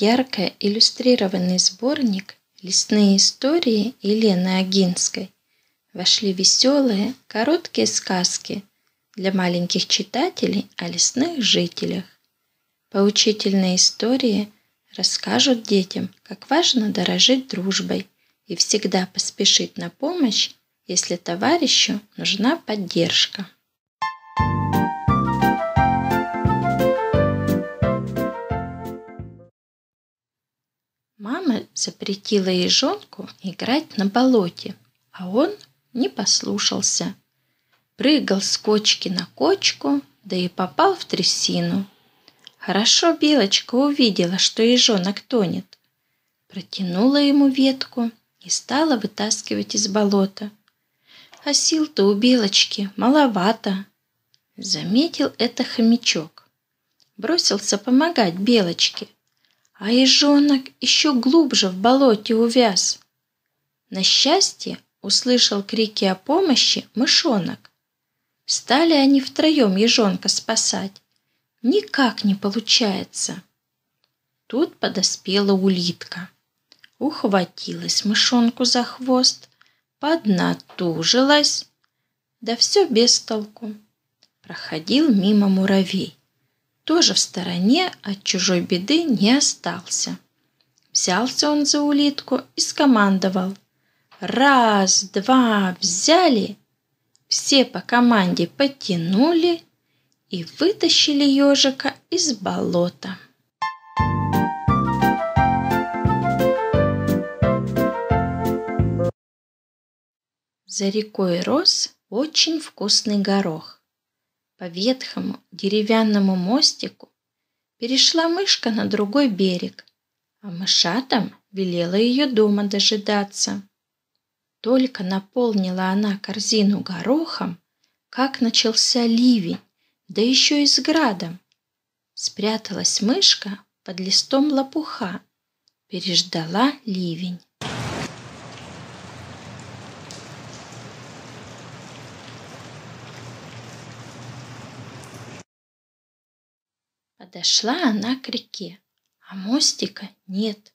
Ярко иллюстрированный сборник «Лесные истории» Елены Агинской вошли веселые, короткие сказки для маленьких читателей о лесных жителях. Поучительные истории расскажут детям, как важно дорожить дружбой и всегда поспешить на помощь, если товарищу нужна поддержка. Мама запретила ежонку играть на болоте, а он не послушался. Прыгал с кочки на кочку, да и попал в трясину. Хорошо Белочка увидела, что ежонок тонет. Протянула ему ветку и стала вытаскивать из болота. А сил-то у Белочки маловато. Заметил это хомячок. Бросился помогать Белочке – а ежонок еще глубже в болоте увяз. На счастье услышал крики о помощи мышонок. Стали они втроем ежонка спасать. Никак не получается. Тут подоспела улитка. Ухватилась мышонку за хвост, поднатужилась. Да все без толку. Проходил мимо муравей тоже в стороне от чужой беды не остался. Взялся он за улитку и скомандовал. Раз, два, взяли. Все по команде потянули и вытащили ежика из болота. За рекой рос очень вкусный горох. По ветхому деревянному мостику перешла мышка на другой берег, а мыша велела ее дома дожидаться. Только наполнила она корзину горохом, как начался ливень, да еще и с градом. Спряталась мышка под листом лопуха, переждала ливень. Подошла она к реке, а мостика нет.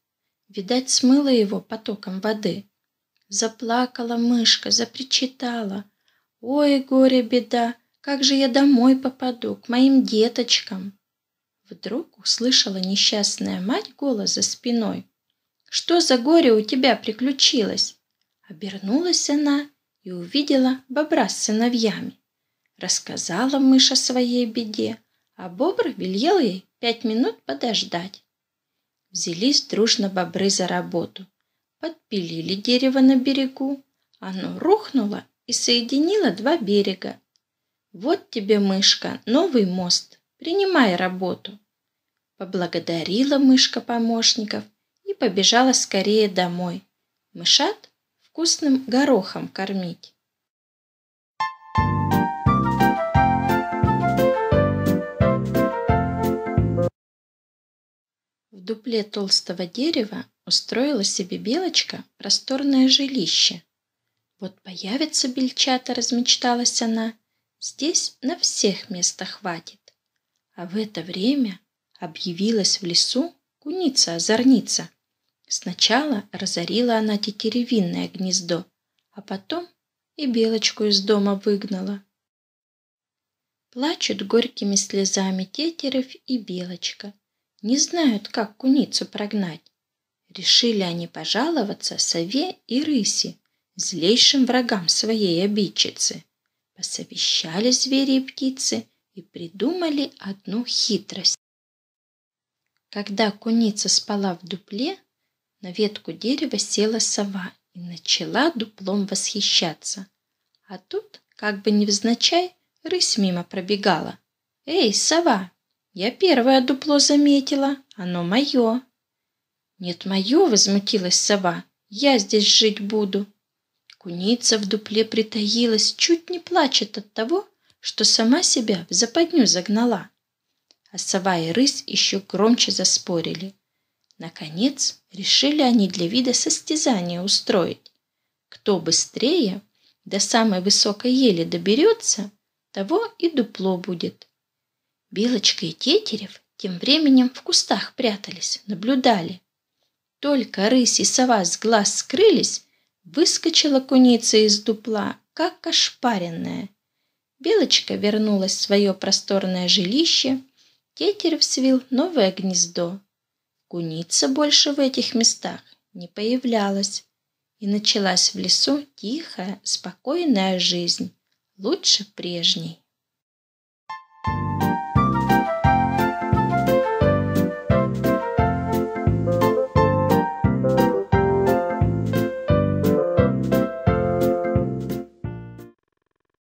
Видать, смыло его потоком воды. Заплакала мышка, запричитала. «Ой, горе-беда, как же я домой попаду, к моим деточкам!» Вдруг услышала несчастная мать голос за спиной. «Что за горе у тебя приключилось?» Обернулась она и увидела бобра с сыновьями. Рассказала мышь о своей беде а бобр велел ей пять минут подождать. Взялись дружно бобры за работу. Подпилили дерево на берегу. Оно рухнуло и соединило два берега. «Вот тебе, мышка, новый мост. Принимай работу». Поблагодарила мышка помощников и побежала скорее домой. Мышат вкусным горохом кормить. дупле толстого дерева устроила себе белочка просторное жилище. Вот появится бельчата, размечталась она, здесь на всех места хватит. А в это время объявилась в лесу куница-озорница. Сначала разорила она тетеревинное гнездо, а потом и белочку из дома выгнала. Плачут горькими слезами тетерев и белочка – не знают, как куницу прогнать. Решили они пожаловаться сове и рыси, злейшим врагам своей обидчицы. Посовещали звери и птицы и придумали одну хитрость. Когда куница спала в дупле, на ветку дерева села сова и начала дуплом восхищаться. А тут, как бы невзначай, рысь мимо пробегала. «Эй, сова, я первое дупло заметила. Оно мое. Нет, мое, возмутилась сова. Я здесь жить буду. Куница в дупле притаилась, чуть не плачет от того, что сама себя в западню загнала. А сова и рысь еще громче заспорили. Наконец, решили они для вида состязание устроить. Кто быстрее до самой высокой ели доберется, того и дупло будет. Белочка и Тетерев тем временем в кустах прятались, наблюдали. Только рысь и сова с глаз скрылись, выскочила куница из дупла, как ошпаренная. Белочка вернулась в свое просторное жилище, Тетерев свил новое гнездо. Куница больше в этих местах не появлялась, и началась в лесу тихая, спокойная жизнь, лучше прежней.